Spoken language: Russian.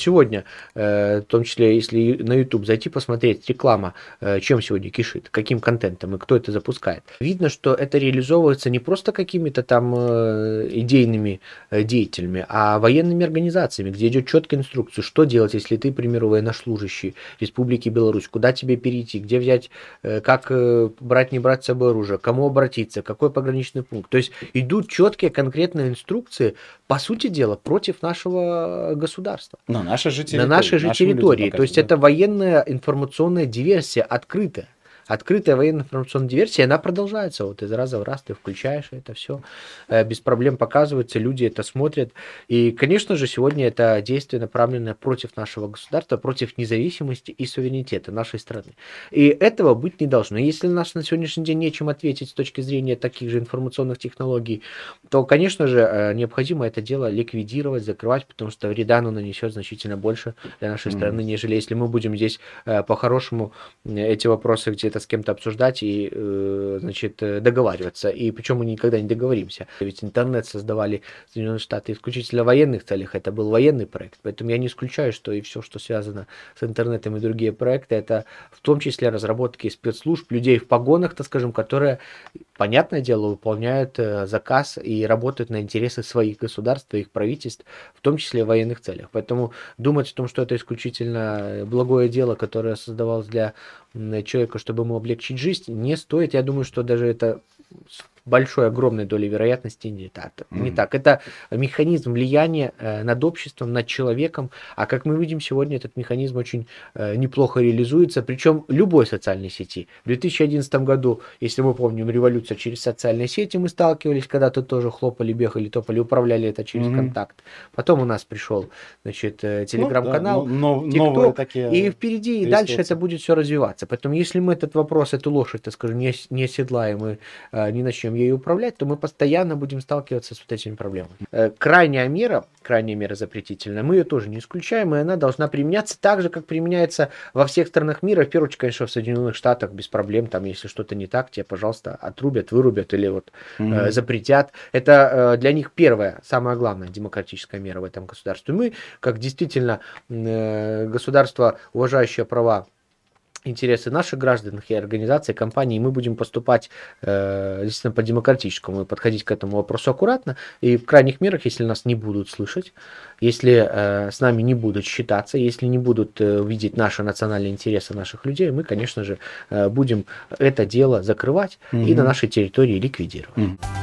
сегодня, э, в том числе, если на YouTube зайти посмотреть реклама, э, чем сегодня кишит, каким контентом и кто это запускает, видно, что это реализовывается не просто какими-то там э, идейными деятелями, а военными организациями, где идет четкая инструкция, что делать, если ты, к примеру, военнослужащий Республики Беларусь, куда тебе перейти, где взять, как брать, не брать с собой оружие, кому обратиться, какой пограничный пункт. То есть идут четкие конкретные инструкции, по сути дела, против нашего государства. Но нашей же территории. На нашей же территории. То есть это военная информационная диверсия открытая открытая военно-информационная диверсия, она продолжается. Вот из раза в раз ты включаешь это все, э, без проблем показывается, люди это смотрят. И, конечно же, сегодня это действие направлено против нашего государства, против независимости и суверенитета нашей страны. И этого быть не должно. Если нас на сегодняшний день нечем ответить с точки зрения таких же информационных технологий, то, конечно же, э, необходимо это дело ликвидировать, закрывать, потому что вреда оно нанесет значительно больше для нашей страны, нежели если мы будем здесь э, по-хорошему эти вопросы где-то это с кем-то обсуждать и, э, значит, э, договариваться. И причем мы никогда не договоримся. Ведь интернет создавали Соединенные Штаты исключительно в военных целях. Это был военный проект. Поэтому я не исключаю, что и все, что связано с интернетом и другие проекты, это в том числе разработки спецслужб, людей в погонах, так скажем, которые понятное дело, выполняют э, заказ и работают на интересы своих государств, их правительств, в том числе в военных целях. Поэтому думать о том, что это исключительно э, благое дело, которое создавалось для человека, чтобы ему облегчить жизнь, не стоит. Я думаю, что даже это большой, огромной долей вероятности не так. mm Не так. Это механизм влияния э, над обществом, над человеком. А как мы видим сегодня, этот механизм очень э, неплохо реализуется, причем любой социальной сети. В 2011 году, если мы помним, революция через социальные сети, мы сталкивались, когда-то тоже хлопали, бегали, топали, управляли это через mm-hmm. контакт. Потом у нас пришел, значит, э, ну телеграм-канал, ну, да, но, но, такие и впереди, и дальше это будет все развиваться. Поэтому если мы этот вопрос, эту лошадь, так скажем, не, не оседлаем и э, не начнем ей управлять, то мы постоянно будем сталкиваться с вот этими проблемами. Э, крайняя мера, крайняя мера запретительная, мы ее тоже не исключаем, и она должна применяться так же, как применяется во всех странах мира. В первую очередь, конечно, в Соединенных Штатах без проблем, там, если что-то не так, тебе, пожалуйста, отрубят, вырубят или вот mm-hmm. э, запретят. Это э, для них первая, самая главная демократическая мера в этом государстве. Мы, как действительно э, государство, уважающее права интересы наших граждан и организации, компании, мы будем поступать, действительно, э, по демократическому и подходить к этому вопросу аккуратно. И в крайних мерах, если нас не будут слышать, если э, с нами не будут считаться, если не будут э, видеть наши национальные интересы наших людей, мы, конечно же, будем это дело закрывать угу. и на нашей территории ликвидировать. Угу.